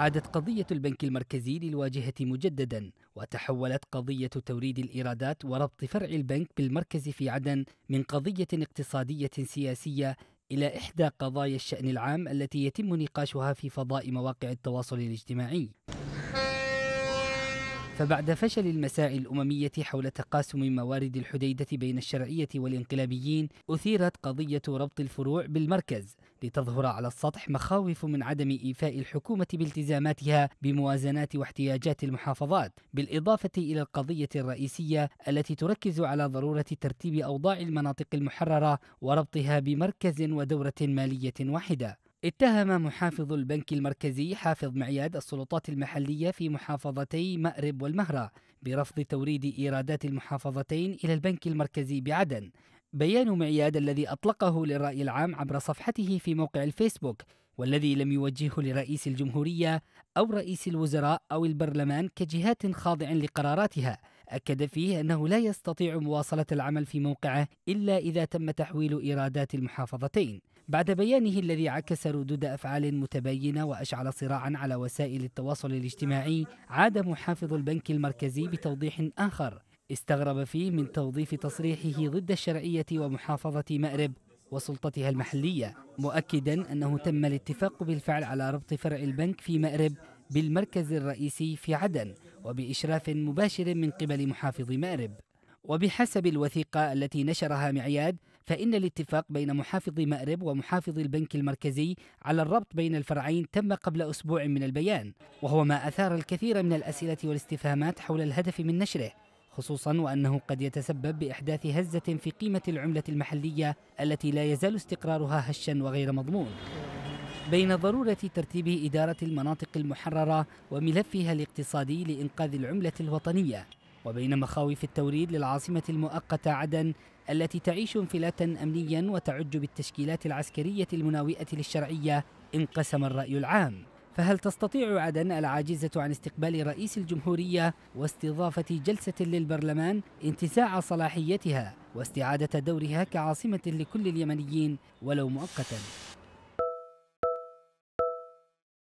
عادت قضية البنك المركزي للواجهة مجددا وتحولت قضية توريد الإيرادات وربط فرع البنك بالمركز في عدن من قضية اقتصادية سياسية إلى إحدى قضايا الشأن العام التي يتم نقاشها في فضاء مواقع التواصل الاجتماعي فبعد فشل المساعي الأممية حول تقاسم موارد الحديدة بين الشرعية والانقلابيين أثيرت قضية ربط الفروع بالمركز لتظهر على السطح مخاوف من عدم إيفاء الحكومة بالتزاماتها بموازنات واحتياجات المحافظات بالإضافة إلى القضية الرئيسية التي تركز على ضرورة ترتيب أوضاع المناطق المحررة وربطها بمركز ودورة مالية واحدة اتهم محافظ البنك المركزي حافظ معياد السلطات المحلية في محافظتي مأرب والمهرة برفض توريد إيرادات المحافظتين إلى البنك المركزي بعدن بيان معياد الذي أطلقه للرأي العام عبر صفحته في موقع الفيسبوك والذي لم يوجهه لرئيس الجمهورية أو رئيس الوزراء أو البرلمان كجهات خاضع لقراراتها أكد فيه أنه لا يستطيع مواصلة العمل في موقعه إلا إذا تم تحويل إيرادات المحافظتين بعد بيانه الذي عكس ردود أفعال متباينة وأشعل صراعا على وسائل التواصل الاجتماعي عاد محافظ البنك المركزي بتوضيح آخر استغرب فيه من توظيف تصريحه ضد الشرعية ومحافظة مأرب وسلطتها المحلية مؤكدا أنه تم الاتفاق بالفعل على ربط فرع البنك في مأرب بالمركز الرئيسي في عدن وبإشراف مباشر من قبل محافظ مأرب وبحسب الوثيقة التي نشرها معياد فإن الاتفاق بين محافظ مأرب ومحافظ البنك المركزي على الربط بين الفرعين تم قبل أسبوع من البيان وهو ما أثار الكثير من الأسئلة والاستفهامات حول الهدف من نشره خصوصا وأنه قد يتسبب بإحداث هزة في قيمة العملة المحلية التي لا يزال استقرارها هشا وغير مضمون بين ضرورة ترتيب إدارة المناطق المحررة وملفها الاقتصادي لإنقاذ العملة الوطنية وبين مخاوف التوريد للعاصمة المؤقتة عدن التي تعيش انفلاتا أمنيا وتعج بالتشكيلات العسكرية المناوئة للشرعية انقسم الرأي العام فهل تستطيع عدن العاجزة عن استقبال رئيس الجمهورية واستضافة جلسة للبرلمان انتزاع صلاحيتها واستعادة دورها كعاصمة لكل اليمنيين ولو مؤقتا؟